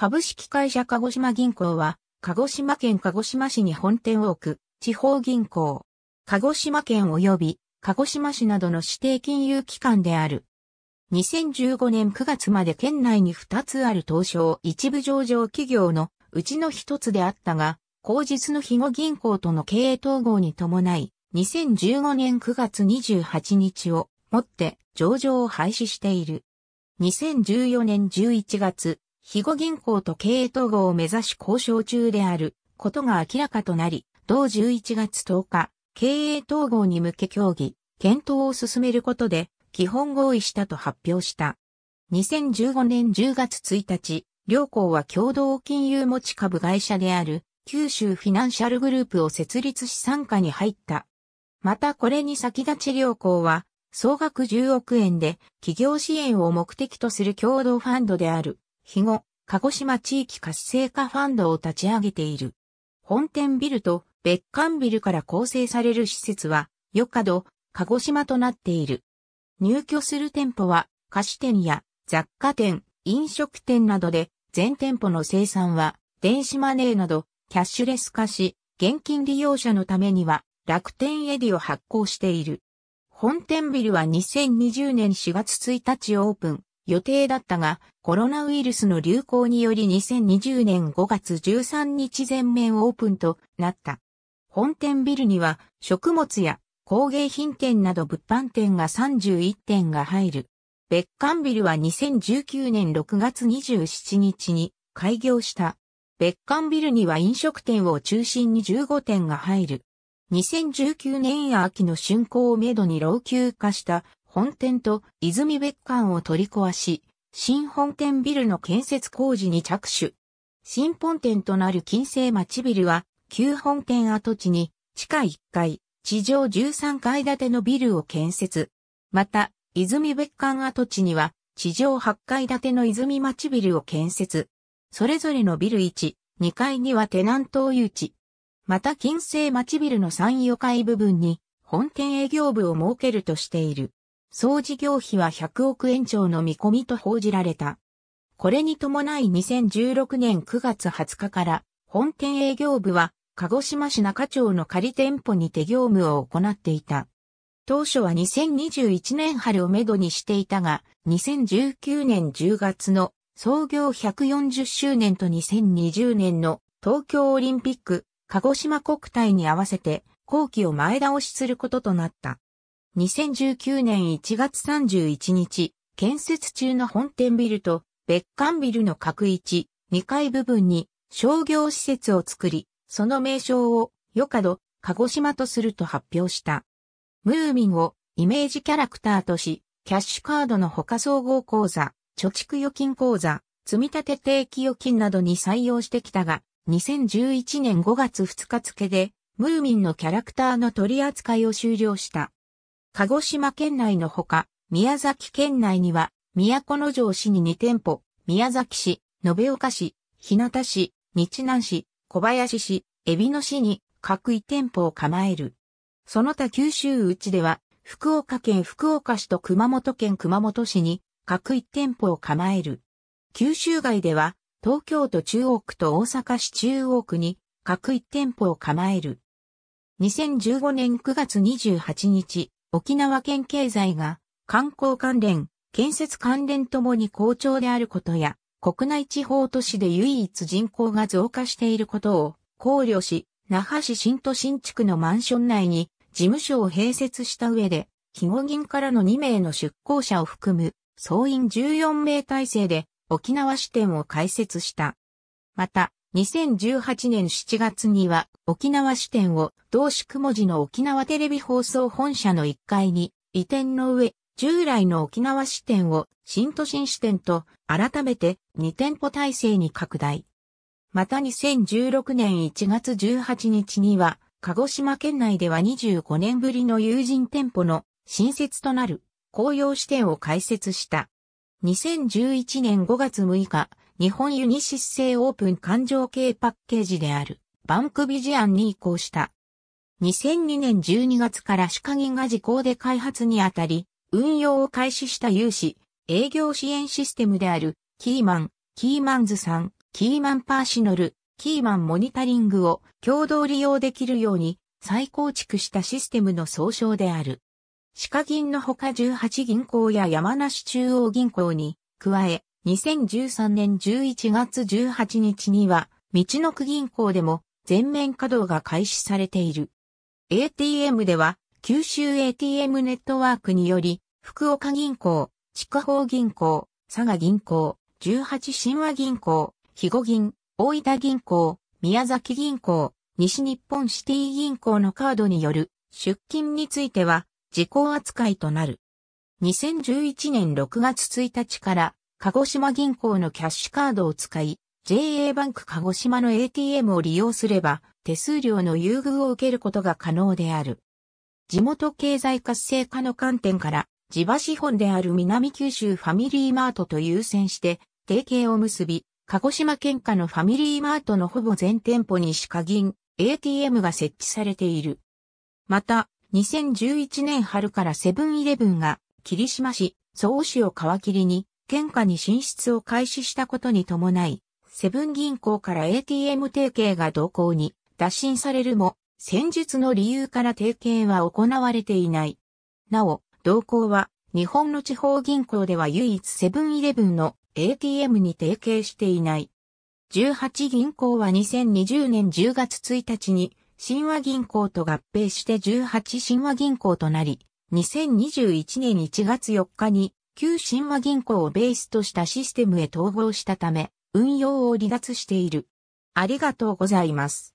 株式会社鹿児島銀行は、鹿児島県鹿児島市に本店を置く地方銀行。鹿児島県及び鹿児島市などの指定金融機関である。2015年9月まで県内に2つある東証一部上場企業のうちの1つであったが、後日の肥後銀行との経営統合に伴い、2015年9月28日をもって上場を廃止している。2014年11月、肥後銀行と経営統合を目指し交渉中であることが明らかとなり、同11月10日、経営統合に向け協議、検討を進めることで基本合意したと発表した。2015年10月1日、両校は共同金融持ち株会社である九州フィナンシャルグループを設立し参加に入った。またこれに先立ち両行は総額10億円で企業支援を目的とする共同ファンドである肥後、鹿児島地域活性化ファンドを立ち上げている。本店ビルと別館ビルから構成される施設は、よかど、鹿児島となっている。入居する店舗は、菓子店や雑貨店、飲食店などで、全店舗の生産は、電子マネーなど、キャッシュレス化し、現金利用者のためには、楽天エディを発行している。本店ビルは2020年4月1日オープン。予定だったが、コロナウイルスの流行により2020年5月13日全面オープンとなった。本店ビルには食物や工芸品店など物販店が31店が入る。別館ビルは2019年6月27日に開業した。別館ビルには飲食店を中心に15店が入る。2019年秋の竣工をめどに老朽化した本店と泉別館を取り壊し、新本店ビルの建設工事に着手。新本店となる金星町ビルは、旧本店跡地に地下1階、地上13階建てのビルを建設。また、泉別館跡地には、地上8階建ての泉町ビルを建設。それぞれのビル1、2階にはテナントを誘致。また、金星町ビルの3、4階部分に、本店営業部を設けるとしている。総事業費は100億円超の見込みと報じられた。これに伴い2016年9月20日から本店営業部は鹿児島市中町の仮店舗にて業務を行っていた。当初は2021年春をめどにしていたが、2019年10月の創業140周年と2020年の東京オリンピック、鹿児島国体に合わせて、後期を前倒しすることとなった。2019年1月31日、建設中の本店ビルと別館ビルの各一、2階部分に商業施設を作り、その名称を、ヨカド、鹿児島とすると発表した。ムーミンをイメージキャラクターとし、キャッシュカードの他総合口座、貯蓄預金口座、積立定期預金などに採用してきたが、2011年5月2日付で、ムーミンのキャラクターの取り扱いを終了した。鹿児島県内のほか、宮崎県内には、都城市に2店舗、宮崎市、延岡市、日向市、日南市、小林市、海老野市に各1店舗を構える。その他九州内では、福岡県福岡市と熊本県熊本市に各1店舗を構える。九州外では、東京都中央区と大阪市中央区に各1店舗を構える。2015年9月28日、沖縄県経済が観光関連、建設関連ともに好調であることや、国内地方都市で唯一人口が増加していることを考慮し、那覇市新都心地区のマンション内に事務所を併設した上で、肥後銀からの2名の出向者を含む総員14名体制で沖縄支店を開設した。また、2018年7月には沖縄支店を同宿文字の沖縄テレビ放送本社の1階に移転の上、従来の沖縄支店を新都心支店と改めて2店舗体制に拡大。また2016年1月18日には鹿児島県内では25年ぶりの友人店舗の新設となる紅葉支店を開設した。2011年5月6日、日本ユニシス製オープン環状系パッケージであるバンクビジアンに移行した。2002年12月からシカギが時効で開発にあたり、運用を開始した有志、営業支援システムである、キーマン、キーマンズさん、キーマンパーシノル、キーマンモニタリングを共同利用できるように再構築したシステムの総称である。鹿銀のほか18銀行や山梨中央銀行に、加え、2013年11月18日には、道の区銀行でも全面稼働が開始されている。ATM では、九州 ATM ネットワークにより、福岡銀行、筑豊銀行、佐賀銀行、18神話銀行、肥後銀、大分銀行、宮崎銀行、西日本シティ銀行のカードによる出金については、時効扱いとなる。2011年6月1日から鹿児島銀行のキャッシュカードを使い、JA バンク鹿児島の ATM を利用すれば、手数料の優遇を受けることが可能である。地元経済活性化の観点から、地場資本である南九州ファミリーマートと優先して、提携を結び、鹿児島県下のファミリーマートのほぼ全店舗にしか銀、ATM が設置されている。また、2011年春からセブンイレブンが、霧島市、総市を皮切りに、県下に進出を開始したことに伴い、セブン銀行から ATM 提携が同行に打診されるも、戦術の理由から提携は行われていない。なお、同行は日本の地方銀行では唯一セブンイレブンの ATM に提携していない。18銀行は2020年10月1日に新和銀行と合併して18新和銀行となり、2021年1月4日に旧神話銀行をベースとしたシステムへ統合したため、運用を離脱している。ありがとうございます。